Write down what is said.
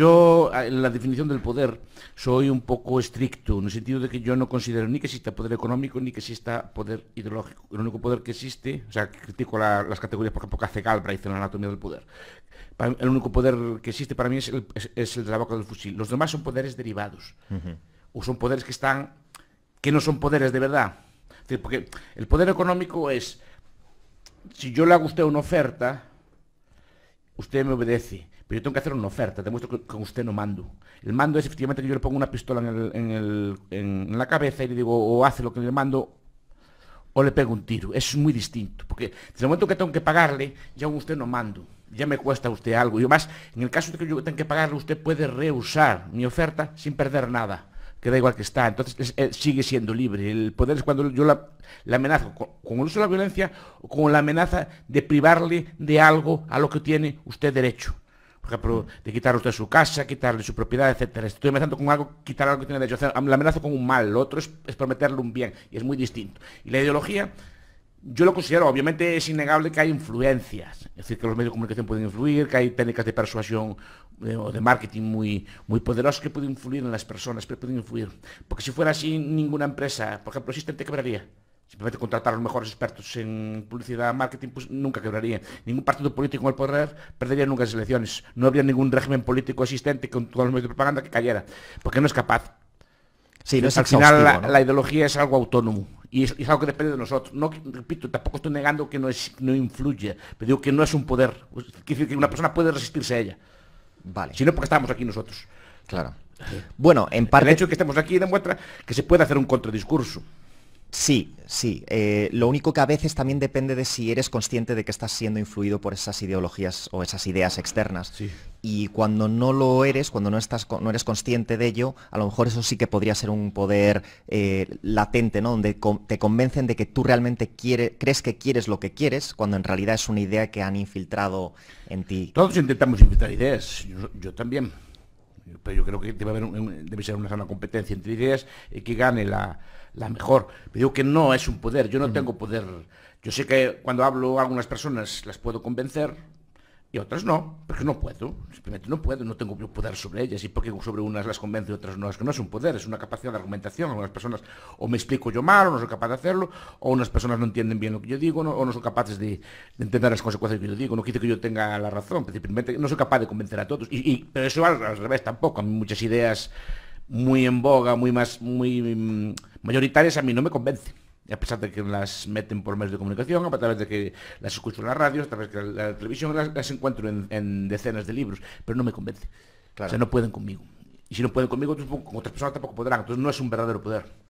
Yo, en la definición del poder, soy un poco estricto, en el sentido de que yo no considero ni que exista poder económico ni que exista poder ideológico. El único poder que existe, o sea, critico las categorías, porque ejemplo, hace Galbraith en la anatomía del poder. el único poder que existe para mí es el, es, de la boca del fusil. Los demás son poderes derivados, o son poderes que están, que no son poderes de verdad. porque el poder económico es, si yo le hago a usted una oferta, usted me obedece pero yo tengo que hacer una oferta, te muestro que con usted no mando. El mando es efectivamente que yo le pongo una pistola en, la cabeza y le digo, o hace lo que le mando, o le pego un tiro. Es muy distinto, porque desde el momento que tengo que pagarle, ya usted no mando. Ya me cuesta a usted algo. Y además, en el caso de que yo tenga que pagarle, usted puede rehusar mi oferta sin perder nada. Que da igual que está. Entonces eh, sigue siendo libre. El poder es cuando yo la, amenazo con, el uso de la violencia o con la amenaza de privarle de algo a lo que tiene usted derecho ejemplo, de quitarle usted su casa, quitarle su propiedad, etcétera. Estoy amenazando con algo, quitar algo que tiene derecho. a la amenaza con un mal, lo otro es, prometerle un bien, y es muy distinto. Y la ideología, yo lo considero, obviamente es innegable que hay influencias, es decir, que los medios de comunicación pueden influir, que hay técnicas de persuasión eh, o de marketing muy, muy poderosas que pueden influir en las personas, pero pueden influir. Porque si fuera así, ninguna empresa, por ejemplo, existe quebraría. Simplemente contratar a los mejores expertos en publicidad, marketing, pues nunca quebraría. Ningún partido político en el poder perdería nunca las elecciones. No habría ningún régimen político existente con todos los medios de propaganda que cayera, porque no es capaz. Sí, no es Al final la, ideología es algo autónomo y es, algo que depende de nosotros. No, repito, tampoco estoy negando que no, es, no influye, pero digo que no es un poder. Pues, decir que una persona puede resistirse a ella. Vale. Si no, porque estamos aquí nosotros. Claro. Bueno, en parte... El hecho de que estemos aquí demuestra que se puede hacer un contradiscurso. Sí, sí. Eh, lo único que a veces también depende de si eres consciente de que estás siendo influido por esas ideologías o esas ideas externas. Y cuando no lo eres, cuando no, estás, no eres consciente de ello, a lo mejor eso sí que podría ser un poder eh, latente, ¿no? Donde te convencen de que tú realmente crees que quieres lo que quieres, cuando en realidad es una idea que han infiltrado en ti. Todos intentamos infiltrar ideas, yo también pero yo creo que debe, haber debe ser una competencia entre ideas y eh, que gane la, mejor. Pero digo que no es un poder, yo no tengo poder. Yo sé que cuando hablo a algunas personas las puedo convencer, y otras no, porque no puedo, simplemente no puedo, no tengo poder sobre ellas y porque sobre unas las convence y otras no, es que no es un poder, es una capacidad de argumentación, algunas personas o me explico yo mal o no soy capaz de hacerlo, o unas personas no entienden bien lo que yo digo o no son capaces de, entender las consecuencias que yo digo, no quiere que yo tenga la razón, simplemente no soy capaz de convencer a todos, y, pero eso al, revés tampoco, a mí muchas ideas muy en boga, muy más, muy mm, mayoritarias a mí no me convencen a pesar de que las meten por medios de comunicación, a través de que las escucho en las radios, a través de que la, televisión las, encuentro en, decenas de libros, pero no me convence. O sea, no pueden conmigo. Y si no pueden conmigo, con otras personas tampoco podrán. Entonces no es un verdadero poder.